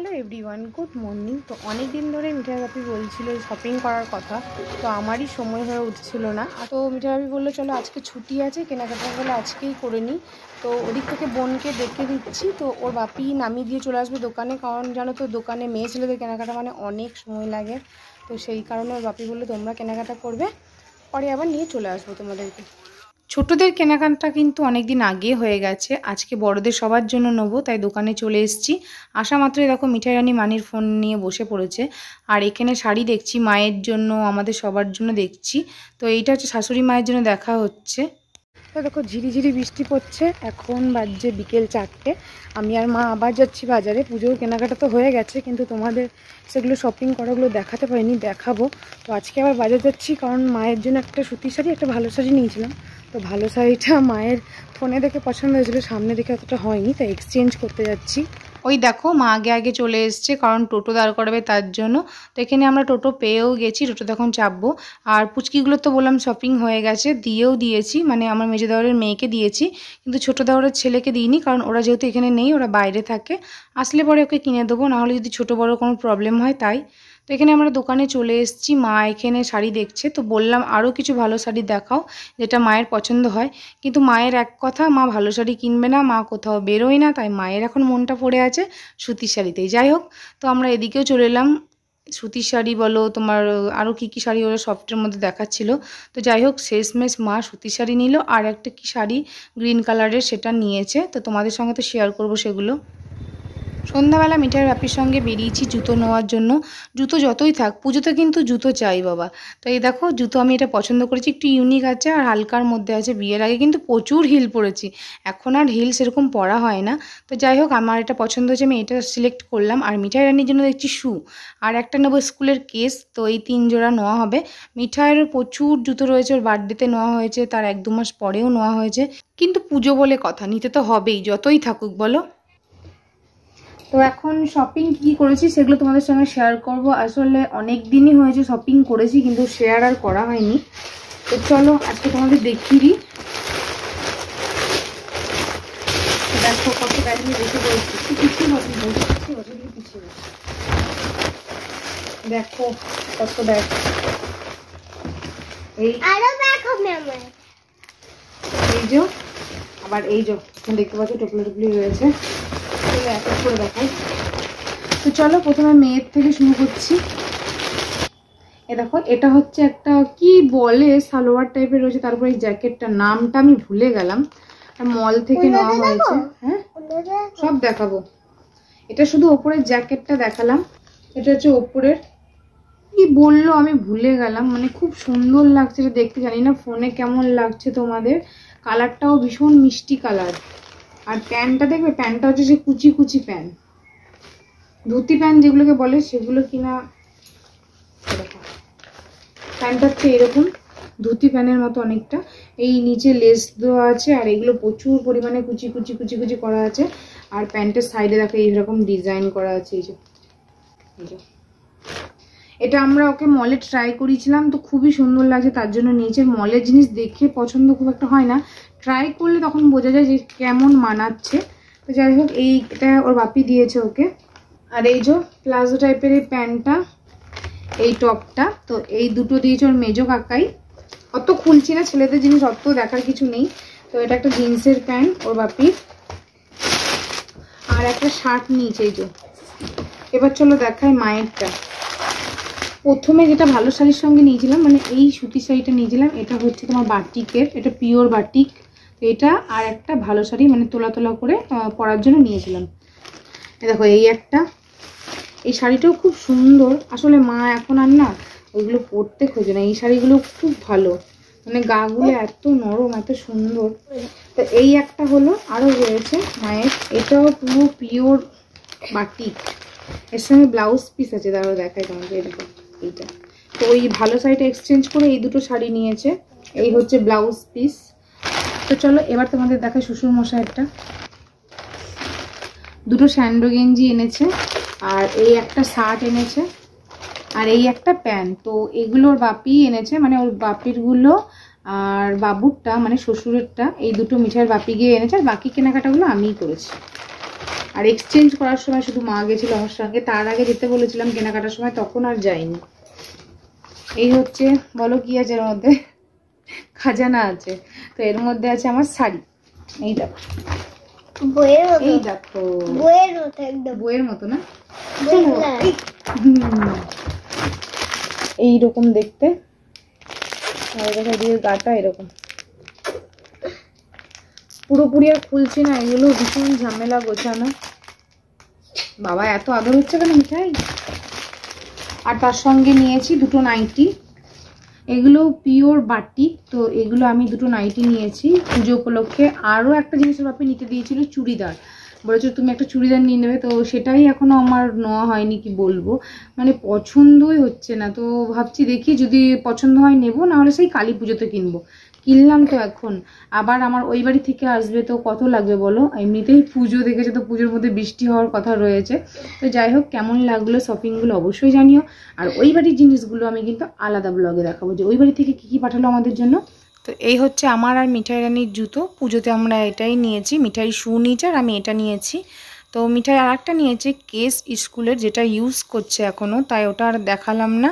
hello everyone good morning তো অনেক দিন ধরে মিঠাগাপি বলছিল শপিং করার কথা তো আমারই সময় হয়ে উঠছিল না তো মিঠাগাপি বললো চলো আজকে ছুটি আছে কেনাকাটা বলে আজকেই করে নিই তো ওদিক থেকে বোনকে ডেকে দিচ্ছি তো ওর বাপি নামিয়ে দিয়ে চলে আসবে দোকানে কারণ জানো তো দোকানে মেয়ে ছেলেদের কেনাকাটা মানে অনেক সময় লাগে তো সেই কারণে ওর বাপি বললো তোমরা কেনাকাটা করবে পরে আবার নিয়ে চলে আসবো তোমাদেরকে ছোটদের কেনাকাটা কিন্তু অনেক দিন আগে হয়ে গেছে আজকে বড়দের সবার জন্য নেবো তাই দোকানে চলে এসেছি আসা মাত্রই দেখো মিঠাই রানী মানির ফোন নিয়ে বসে পড়েছে আর এখানে শাড়ি দেখছি মায়ের জন্য আমাদের সবার জন্য দেখছি তো এইটা হচ্ছে শাশুড়ি মায়ের জন্য দেখা হচ্ছে তো দেখো ঝিরিঝিরি বৃষ্টি পড়ছে এখন বাজছে বিকেল চারটে আমি আর মা আবার যাচ্ছি বাজারে পুজোর কেনাকাটা তো হয়ে গেছে কিন্তু তোমাদের সেগুলো শপিং করাগুলো দেখাতে পারিনি দেখাবো তো আজকে আবার বাজার যাচ্ছি কারণ মায়ের জন্য একটা সুতির শাড়ি একটা ভালো শাড়ি নিয়েছিলাম তো ভালো শাড়িটা মায়ের ফোনে দেখে পছন্দ হয়েছিল সামনে দেখে অতটা হয়নি তো এক্সচেঞ্জ করতে যাচ্ছি ওই দেখো মা আগে আগে চলে এসছে কারণ টোটো দাঁড় করাবে তার জন্য তো এখানে আমরা টোটো পেয়েও গেছি টোটো তখন চাপবো আর পুচকিগুলো তো বললাম শপিং হয়ে গেছে দিয়েও দিয়েছি মানে আমার মেজে দেওয়ারের মেয়েকে দিয়েছি কিন্তু ছোটো দেওয়ারের ছেলেকে দিইনি কারণ ওরা যেহেতু এখানে নেই ওরা বাইরে থাকে আসলে পরে ওকে কিনে দেবো নাহলে যদি ছোটো বড় কোনো প্রবলেম হয় তাই তো এখানে আমরা দোকানে চলে এসেছি মা এখানে শাড়ি দেখছে তো বললাম আরও কিছু ভালো শাড়ি দেখাও যেটা মায়ের পছন্দ হয় কিন্তু মায়ের এক কথা মা ভালো শাড়ি কিনবে না মা কোথাও বেরোয় না তাই মায়ের এখন মনটা পড়ে আছে সুতির শাড়িতেই যাই হোক তো আমরা এদিকেও চলে এলাম সুতির শাড়ি বলো তোমার আরও কী কী শাড়ি ওরা সফটের মধ্যে দেখাচ্ছিলো তো যাই হোক শেষমেশ মা সুতির শাড়ি নিল আর একটা কি শাড়ি গ্রিন কালারের সেটা নিয়েছে তো তোমাদের সঙ্গে তো শেয়ার করবো সেগুলো সন্ধ্যাবেলা মিঠার বাপির সঙ্গে বেরিয়েছি জুতো নেওয়ার জন্য জুতো যতই থাক পুজোতে কিন্তু জুতো চাই বাবা তো এই দেখো জুতো আমি এটা পছন্দ করেছি একটু ইউনিক আছে আর হালকার মধ্যে আছে বিয়ের আগে কিন্তু প্রচুর হিল পরেছি এখন আর হিল সেরকম পরা হয় না তো যাই হোক আমার এটা পছন্দ হয়েছে আমি এটা সিলেক্ট করলাম আর মিঠাই রানির জন্য দেখছি শু আর একটা নেবো স্কুলের কেস তো এই তিন জোড়া নেওয়া হবে মিঠাইয়েরও প্রচুর জুতো রয়েছে ওর বার্থডেতে নেওয়া হয়েছে তার এক দু মাস পরেও নেওয়া হয়েছে কিন্তু পুজো বলে কথা নিতে তো হবেই যতই থাকুক বলো তো এখন শপিং কি করেছি সেগুলো তোমাদের সঙ্গে শেয়ার করব আসলে অনেক দিনই হয়েছে শপিং করেছি কিন্তু শেয়ার আর করা হয়নি তো চলো আজকে তোমাদের দেখিয়ে দিই দেখো কত গাড়ি নিয়ে বসে পড়েছি পিছিয়ে বসে পিছিয়ে বসে পিছিয়ে দেখো কত ব্যাগ এই আরো এই যে আবার এই যে দেখতে পাচ্ছি টুকলো টুকলি রয়েছে ঠিক আছে করে দেখাই তো চলো প্রথমে মেয়ের থেকে শুরু করছি এ দেখো এটা হচ্ছে একটা কি বলে সালোয়ার টাইপের রয়েছে তারপরে জ্যাকেটটার নামটা আমি ভুলে গেলাম মল থেকে নেওয়া হয়েছে হ্যাঁ সব দেখাবো এটা শুধু ওপরের জ্যাকেটটা দেখালাম এটা হচ্ছে ওপরের কি বললো আমি ভুলে গেলাম মানে খুব সুন্দর লাগছে এটা দেখতে জানি না ফোনে কেমন লাগছে তোমাদের কালারটাও ভীষণ মিষ্টি কালার আর প্যান্টটা দেখবে প্যান্টটা হচ্ছে সেই কুচি কুচি প্যান্ট ধুতি প্যান্ট যেগুলোকে বলে সেগুলো কিনা প্যান্টটা হচ্ছে এরকম ধুতি প্যানের মতো অনেকটা এই নিচে লেস দেওয়া আছে আর এগুলো প্রচুর পরিমাণে কুচি কুচি কুচি কুচি করা আছে আর প্যান্টের সাইডে দেখো এইরকম ডিজাইন করা আছে এই যে এটা আমরা ওকে মলে ট্রাই করেছিলাম তো খুবই সুন্দর লাগছে তার জন্য নিয়েছে মলের জিনিস দেখে পছন্দ খুব একটা হয় না ট্রাই করলে তখন বোঝা যায় যে কেমন মানাচ্ছে তো যাই হোক এইটা ওর বাপি দিয়েছে ওকে আর এই যে প্লাজো টাইপের এই প্যান্টটা এই টপটা তো এই দুটো দিয়েছে ওর মেজো কাকাই অত খুলছি না ছেলেদের জিনিস অত দেখার কিছু নেই তো এটা একটা জিন্সের প্যান্ট ওর বাপির আর একটা শার্ট নিয়েছে এই যে এবার চলো দেখায় মায়েরটা প্রথমে যেটা ভালো শাড়ির সঙ্গে নিয়েছিলাম মানে এই সুতি শাড়িটা নিয়েছিলাম এটা হচ্ছে তোমার বাটিকের এটা পিওর বাটিক তো এটা আর একটা ভালো শাড়ি মানে তোলা তোলা করে পরার জন্য নিয়েছিলাম দেখো এই একটা এই শাড়িটাও খুব সুন্দর আসলে মা এখন আর না ওইগুলো পরতে খোঁজে না এই শাড়িগুলো খুব ভালো মানে গাগুলো এত নরম এত সুন্দর তো এই একটা হলো আরও রয়েছে মায়ের এটাও পুরো পিওর বাটিক এর সঙ্গে ব্লাউজ পিস আছে তারও দেখায় তোমাকে দেখো এইটা তো ওই ভালো শাড়িটা এক্সচেঞ্জ করে এই দুটো শাড়ি নিয়েছে এই হচ্ছে ব্লাউজ পিস তো চলো এবার তোমাদের দেখায় শ্বশুর মশাইয়েরটা দুটো স্যান্ডো গেঞ্জি এনেছে আর এই একটা শার্ট এনেছে আর এই একটা প্যান্ট তো এগুলো ওর বাপি এনেছে মানে ওর বাপিরগুলো আর বাবুরটা মানে শ্বশুরেরটা এই দুটো মিঠার বাপি গিয়ে এনেছে আর বাকি কেনাকাটাগুলো আমিই করেছি আর এক্সচেঞ্জ করার সময় শুধু মা গেছিল আমার সঙ্গে তার আগে যেতে বলেছিলাম কেনাকাটার সময় তখন আর যাইনি এই হচ্ছে বলো কি আছে এর মধ্যে খাজানা আছে তো এর মধ্যে আছে আমার শাড়ি এই দেখো বইয়ের বইয়ের দেখতে এরকম পুরোপুরি আর না এগুলো ভীষণ ঝামেলা গোছানো বাবা এত আদর হচ্ছে কেন মিঠাই আর তার সঙ্গে নিয়েছি দুটো নাইটি এগুলো পিওর বাটিক তো এগুলো আমি দুটো নাইটি নিয়েছি পুজো উপলক্ষে আরও একটা জিনিসের ব্যাপারে নিতে দিয়েছিল চুড়িদার বলেছো তুমি একটা চুড়িদার নিয়ে নেবে তো সেটাই এখনও আমার নেওয়া হয়নি কি বলবো মানে পছন্দই হচ্ছে না তো ভাবছি দেখি যদি পছন্দ হয় নেবো নাহলে সেই কালী পুজোতে কিনবো কিনলাম তো এখন আবার আমার ওই বাড়ি থেকে আসবে তো কত লাগবে বলো এমনিতেই পুজো দেখেছে তো পুজোর মধ্যে বৃষ্টি হওয়ার কথা রয়েছে তো যাই হোক কেমন লাগলো শপিংগুলো অবশ্যই জানিও আর ওই বাড়ির জিনিসগুলো আমি কিন্তু আলাদা ব্লগে দেখাবো যে ওই বাড়ি থেকে কী কী পাঠালো আমাদের জন্য তো এই হচ্ছে আমার আর মিঠাই রানির জুতো পুজোতে আমরা এটাই নিয়েছি মিঠাই শু নিয়েছে আর আমি এটা নিয়েছি তো মিঠাই আর একটা নিয়েছে কেস স্কুলের যেটা ইউজ করছে এখনও তাই ওটা আর দেখালাম না